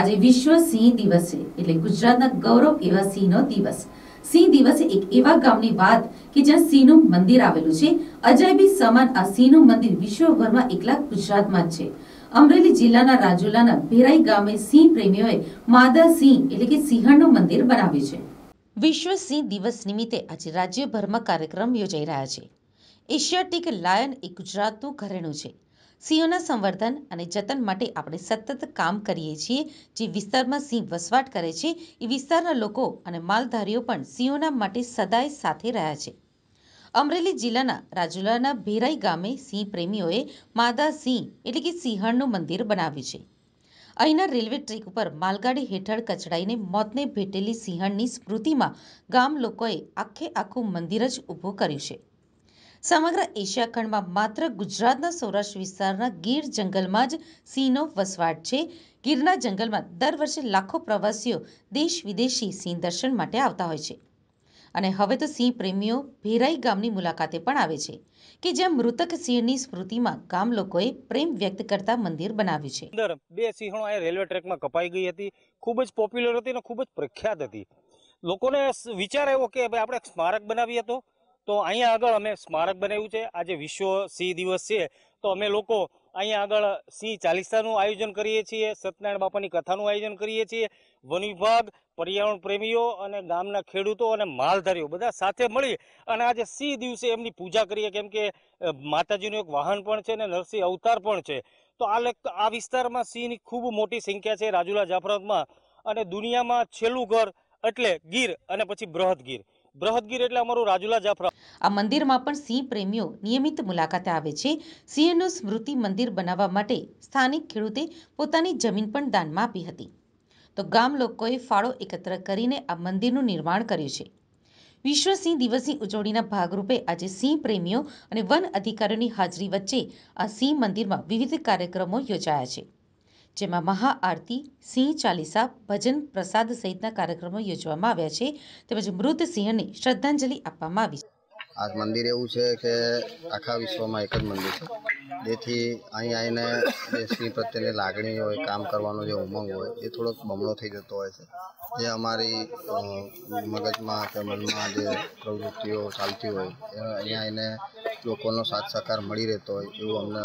આજે વિશ્વ સિંહ દિવસ છે એટલે ગુજરાતના ગૌરવ એવા સિંહનો દિવસ સિંહ દિવસે એક એવા ગામની વાત કે જ્યાં સિંહનું મંદિર આવેલું છે અજાયબી સમાન આ સિંહનું મંદિર વિશ્વભરમાં એકલા ગુજરાતમાં જ છે અમરેલી જિલ્લાના રાજુલાના ભેરાઈ ગામે સિંહ પ્રેમીઓએ માદા સિંહ એટલે કે સિંહણનું મંદિર બનાવ્યું છે વિશ્વ સિંહ દિવસ નિમિત્તે આજે રાજ્યભરમાં કાર્યક્રમ યોજાઈ રહ્યા છે એશિયાટિક લાયન એ ગુજરાતનું ઘરેણું છે સિંહોના સંવર્ધન અને જતન માટે આપણે સતત કામ કરીએ છીએ જે વિસ્તારમાં સિંહ વસવાટ કરે છે એ વિસ્તારના લોકો અને માલધારીઓ પણ સિંહોના માટે સદાય સાથે રહ્યા છે અમરેલી જિલ્લાના રાજુલાના ભેરાઈ ગામે સિંહ પ્રેમીઓએ માદા સિંહ એટલે કે સિંહણનું મંદિર બનાવ્યું છે અહીંના રેલવે ટ્રેક ઉપર માલગાડી હેઠળ કચડાઈને મોતને ભેટેલી સિંહણની સ્મૃતિમાં ગામ લોકોએ આખે આખું મંદિર જ ઊભું કર્યું છે સમગ્ર એશિયા ખંડમાં માત્ર ગુજરાતના સૌરાષ્ટ્ર વિસ્તારના ગીર જંગલમાં જ સિંહનો વસવાટ છે ગીરના જંગલમાં દર વર્ષે લાખો પ્રવાસીઓ દેશ વિદેશી સિંહ દર્શન માટે આવતા હોય છે અને હવે તો સિંહ પ્રેમીઓ ભેરાઈ ગામની મુલાકાતે પણ આવે છે કે જેમ મૃતક સિંહની સ્મૃતિમાં ગામ લોકોએ પ્રેમ વ્યક્ત કરતા મંદિર બનાવ્યું છે અંદર બે સિંહણો આ રેલવે ટ્રેકમાં કપાઈ ગઈ હતી ખૂબ જ પોપ્યુલર હતી અને ખૂબ જ પ્રખ્યાત હતી લોકોને વિચાર આવ્યો કે ભાઈ આપણે સ્મારક બનાવીએ હતો તો અહીંયા આગળ અમે સ્મારક બનાવ્યું છે આજે વિશ્વ સિંહ દિવસ છે તો અમે લોકો અહીંયા આગળ સિંહ ચાલીસાનું આયોજન કરીએ છીએ સત્યનારાયણ બાપાની કથાનું આયોજન કરીએ છીએ વન વિભાગ પર્યાવરણ પ્રેમીઓ અને ગામના ખેડૂતો અને માલધારીઓ બધા સાથે મળી અને આજે સિંહ દિવસે એમની પૂજા કરીએ કેમ કે માતાજીનું એક વાહન પણ છે અને નરસિંહ અવતાર પણ છે તો આ આ વિસ્તારમાં સિંહની ખૂબ મોટી સંખ્યા છે રાજુલા જાફરતમાં અને દુનિયામાં છેલ્લું ઘર એટલે ગીર અને પછી બૃહદ ગીર બૃહદગીર એટલે અમારું રાજુલા જાફરા આ મંદિરમાં પણ સિંહ પ્રેમીઓ નિયમિત મુલાકાતે આવે છે સિંહનું સ્મૃતિ મંદિર બનાવવા માટે સ્થાનિક ખેડૂતે પોતાની જમીન પણ દાનમાં આપી હતી તો ગામ લોકોએ ફાળો એકત્ર કરીને આ મંદિરનું નિર્માણ કર્યું છે વિશ્વ સિંહ દિવસની ઉજવણીના ભાગરૂપે આજે સિંહ પ્રેમીઓ અને વન અધિકારીઓની હાજરી વચ્ચે આ સિંહ મંદિરમાં વિવિધ કાર્યક્રમો યોજાયા છે જેમાં મહાઆરતી સિંહ ચાલીસા ભજન પ્રસાદ સહિતના કાર્યક્રમો યોજવામાં આવ્યા છે તેમજ મૃત સિંહને શ્રદ્ધાંજલિ આપવામાં આવી આ મંદિર એવું છે કે આખા વિશ્વમાં એક જ મંદિર છે જેથી અહીં આવીને દેશની પ્રત્યેની લાગણી હોય કામ કરવાનો જે ઉમંગ હોય એ થોડોક બમણો થઈ જતો હોય છે જે અમારી મગજમાં કે મનમાં જે પ્રવૃત્તિઓ ચાલતી હોય એ અહીંયા આવીને લોકોનો સાથ સહકાર મળી રહેતો હોય એવું અમને